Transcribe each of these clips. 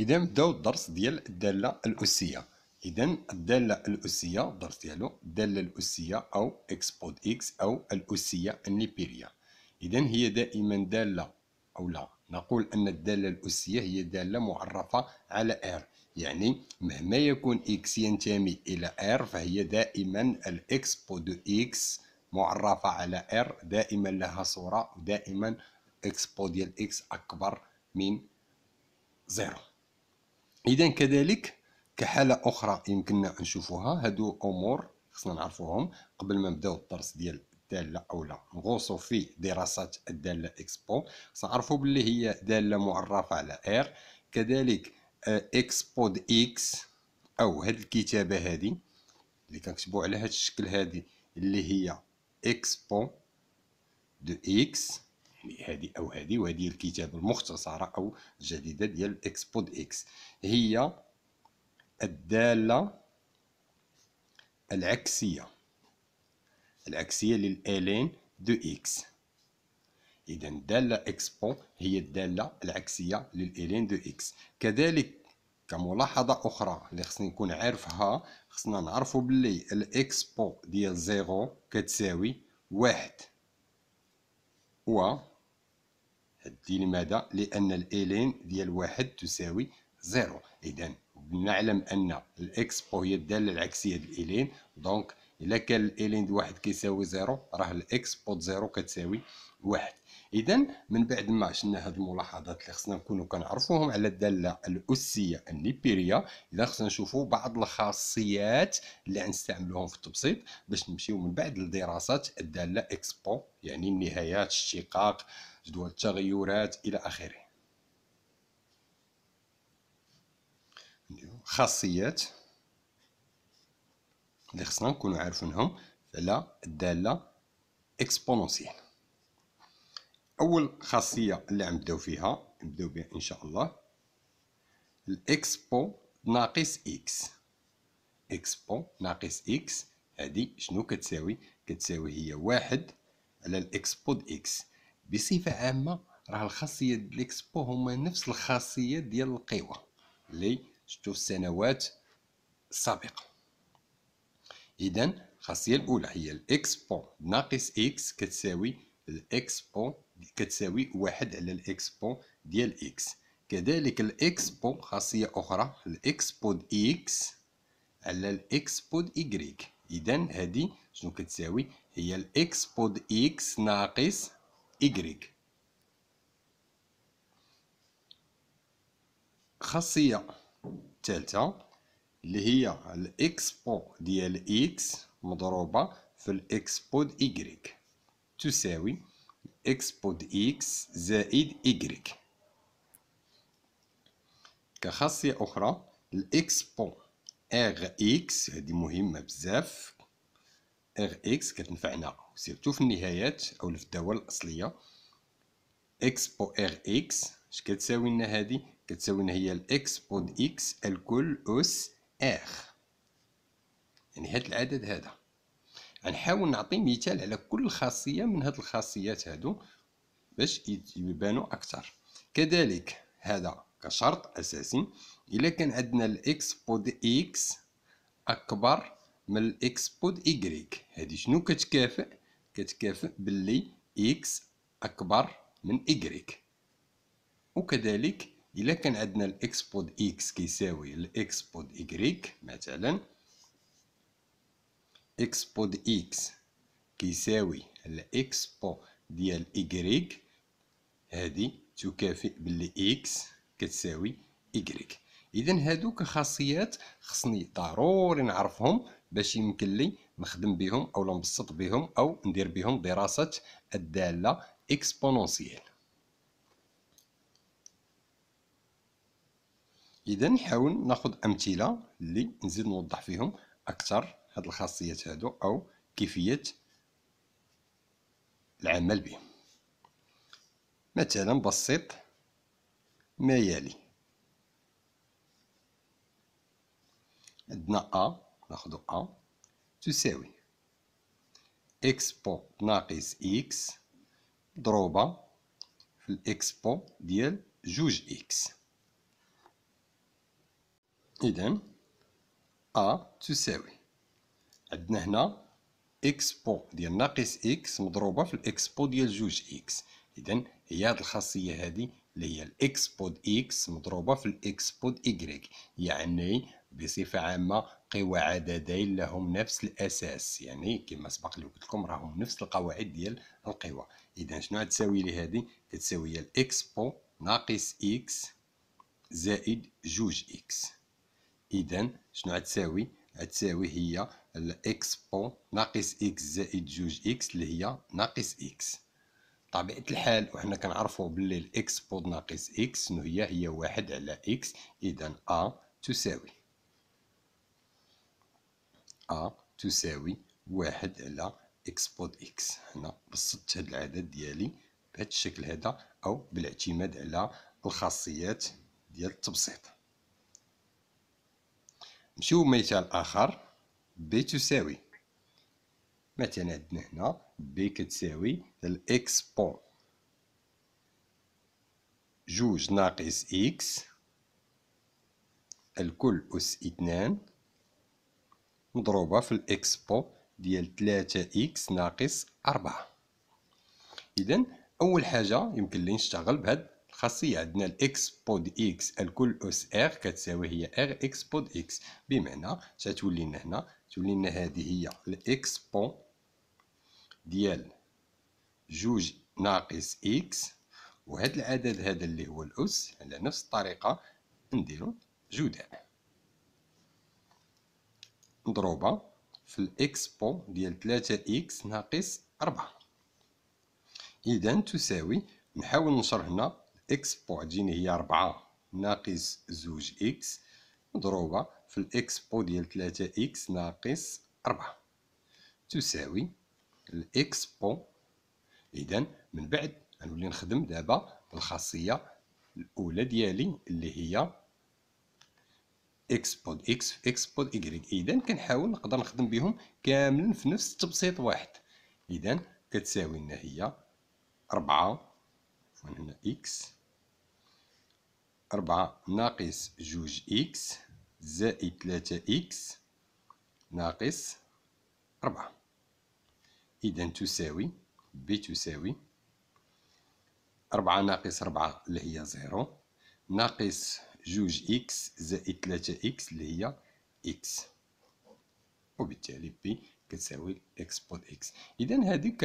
اذا نبداو الدرس ديال الداله الاسيه اذا الداله الاسيه الدرس ديالو الداله الاسيه او اكسبود اكس او الاسيه النيبيريه اذا هي دائما داله او لا نقول ان الداله الاسيه هي داله معرفه على ار يعني مهما يكون اكس ينتمي الى ار فهي دائما الاكس بود اكس معرفه على ار دائما لها صوره ودائما اكس بود ديال اكس اكبر من زيرو اذا كذلك كحاله اخرى يمكننا نشوفوها هادو امور خصنا نعرفوهم قبل ما نبداو الدرس ديال الداله او لا نغوصوا في دراسات الداله اكسبو سنعرفوا باللي هي داله معرفه على ار كذلك آه، اكسبو بود اكس او هاد الكتابه هادي اللي كنكتبوا على هاد الشكل هادي اللي هي اكسبو دو اكس يعني هذه او هذه وهذه الكتابه المختصره او الجديده ديال اكس بود اكس هي الداله العكسيه العكسيه للالين دو اكس اذا الداله اكسبو هي الداله العكسيه للالين دو اكس كذلك كملاحظه اخرى اللي خصني نكون عارفها خصنا نعرفوا باللي الاكسبو ديال زيرو كتساوي واحد و دي لماذا لان الالين ديال واحد تساوي زيرو اذا بنعلم ان الاكس بو هي الداله العكسيه ديال الالين دونك الا كان الالين واحد كيساوي زيرو راه الاكس بوت زيرو كتساوي واحد اذا من بعد ما شلنا هاد الملاحظات اللي خصنا نكونوا كنعرفوهم على الداله الاسيه النيبيريه اذا خصنا نشوفوا بعض الخاصيات اللي غنستعملوهم في التبسيط باش نمشيو من بعد لدراسه الداله اكسبو يعني النهايات الشقاق جدول التغيرات الى اخره خاصيات اللي خصنا نكونوا عارفينهم على الداله اكسبونونسيال اول خاصيه اللي غنبداو فيها نبداو بها ان شاء الله الاكسبو ناقص اكس اكسبو ناقص اكس هادي شنو كتساوي كتساوي هي واحد على الاكسبو د اكس بصفه عامه راه الخاصيه د الاكسبو هما نفس الخاصيه ديال القوى اللي شفتو في السنوات السابقه إذا الخاصية الأولى هي الإكسبون ناقص إكس كتساوي الإكسبون كتساوي واحد على الإكسبون ديال إكس كذلك الإكسبون خاصية أخرى الإكسبون إكس على الإكسبون إيكغيك إذا هذه شنو كتساوي هي الإكسبون إكس ناقص إيكغيك خاصية ثالثة اللي هي الاكسبو ديال اكس مضروبة في الاكسبو دي ايكغيك تساوي اكسبو دي اكس زائد ايكغيك كخاصية أخرى الاكسبو اغ اكس هذه مهمة بزاف اغ اكس كتنفعنا سيرتو في النهايات أو في الدول الأصلية اكسبو اغ اكس اش كتساوي لنا هذه كتساوي لنا هي الاكسبو دي اكس الكل أس اخ يعني هاد العدد هذا غنحاول نعطي مثال على كل خاصيه من هاد الخاصيات هادو باش يبانوا اكثر كذلك هذا كشرط اساسي الا كان عندنا الاكس بود اكس اكبر من الاكس بود ايكغيك هادي شنو كتكافئ كتكافئ باللي اكس اكبر من ايكغيك وكذلك الا كان عندنا الاكس بود اكس كيساوي الاكس بود ايكغيك مثلا اكس بود اكس كيساوي الاكس بو ديال ايكغيك هادي تكافئ باللي اكس كتساوي ايكغيك اذا هادوك خاصيات خصني ضروري نعرفهم باش يمكن لي نخدم بهم او نبسط بهم او ندير بهم دراسه الداله اكسبونونسييل اذا نحاول ناخذ امثله اللي نزيد نوضح فيهم اكثر هاد الخاصيات هادو او كيفيه العمل بهم مثلا بسيط ما يلي عندنا ا ناخذ ا تساوي اكسبو ناقص اكس مضروبه في الاكسبو ديال جوج اكس إذا أ تساوي عندنا هنا إكسبو ديال ناقص إكس مضروبة في الإكسبو ديال جوج إكس إذا هي هاد الخاصية هادي اللي هي الإكس بود إكس مضروبة في الإكس بود إكغيك يعني بصفة عامة قوى عددين لهم نفس الأساس يعني كما سبق لي قلت لكم راهم نفس القواعد ديال القوى إذا شنو غتساوي لي هادي تساوي هي الإكس بو ناقص إكس زائد جوج إكس إذا شنو غتساوي غتساوي هي الإكس بو ناقص إكس زائد جوج إكس اللي هي ناقص إكس طبيعة الحال وحنا كنعرفو بلي الإكس بود ناقص إكس شنو هي هي واحد على إكس إذا أ تساوي أ تساوي واحد على إكس بود إكس هنا بسطت هاد العدد ديالي بهاد الشكل هذا أو بالاعتماد على الخاصيات ديال التبسيط نمشيو مثال آخر بي تساوي مثلا عندنا هنا بي كتساوي الإكس بون جوج ناقص إكس الكل أس اثنان مضروبة في الإكس بون ديال تلاتة إكس ناقص أربعة إذا أول حاجة يمكن لي نشتغل بهاد خاصية عندنا الاكس بود اكس الكل اس ار كتساوي هي ار اكس بود اكس بمعنى تتولي لنا هنا تولي لنا هذه هي الاكسبون ديال جوج ناقص اكس وهذا العدد هذا اللي هو الاس على نفس الطريقة نديرو جداء مضروبة في الاكسبون ديال تلاتة اكس ناقص أربعة إذا تساوي نحاول نشرح هنا إكس بوعدين هي ربعة ناقص زوج إكس مضروبة في الإكس بو ديال تلاتة إكس ناقص ربعة تساوي الإكس بو إذا من بعد غنولي نخدم دابا الخاصية الأولى ديالي اللي هي إكس بود إكس في إكس بود إكريك إذا كنحاول نقدر نخدم بهم كاملين في نفس التبسيط واحد إذا كتساوي لنا هي ربعة هنا إكس أربعة ناقص جوج إكس زائد ثلاثة إكس ناقص أربعة إذا تساوي ب تساوي أربعة ناقص أربعة اللي هي زيرو ناقص جوج إكس زائد ثلاثة إكس اللي هي إكس وبالتالي بي كتساوي إكس بود إكس إذا هذيك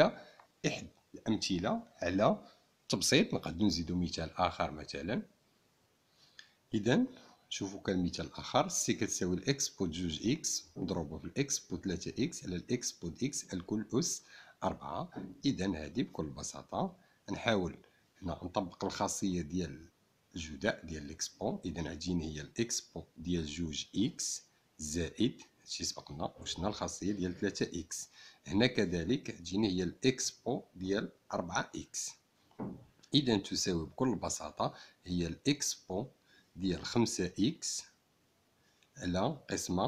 إحدى الأمثلة على تبسيط نقدر نزيدو مثال آخر مثلا اذا شوفوا كان مثال اخر سي كتساوي الاكس بوت جوج اكس نضربوه في الاكس بوت 3 اكس على الاكس بوت اكس الكل اس 4 اذا هذه بكل بساطه نحاول هنا نطبق الخاصيه ديال الجداء ديال بو اذا عجيني هي بو ديال جوج اكس زائد هادشي سبقنا وشنا الخاصيه ديال 3 اكس هنا كذلك تجيني هي الاكسبو ديال 4 اكس اذا تساوي بكل بساطه هي الاكسبو ديال خمسة إكس على قسمة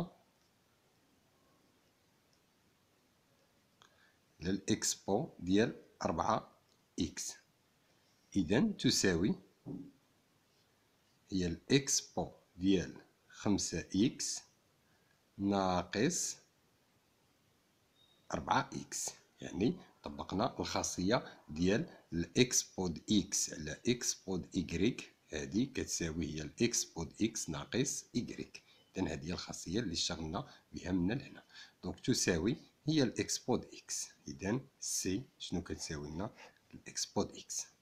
على الإكسبو ديال أربعة إكس إذن تساوي هي الإكسبو ديال خمسة إكس ناقص أربعة إكس يعني طبقنا الخاصية ديال الإكس بود إكس على إكس بود إيكغيك هذه كتساوي هي الاكس بود اكس ناقص ايكغيك إذن هذه هي الخاصية اللي اشتغلنا بها من لهنا دونك تساوي هي الاكس بود اكس إذن سي شنو كتساوي لنا الاكس بود اكس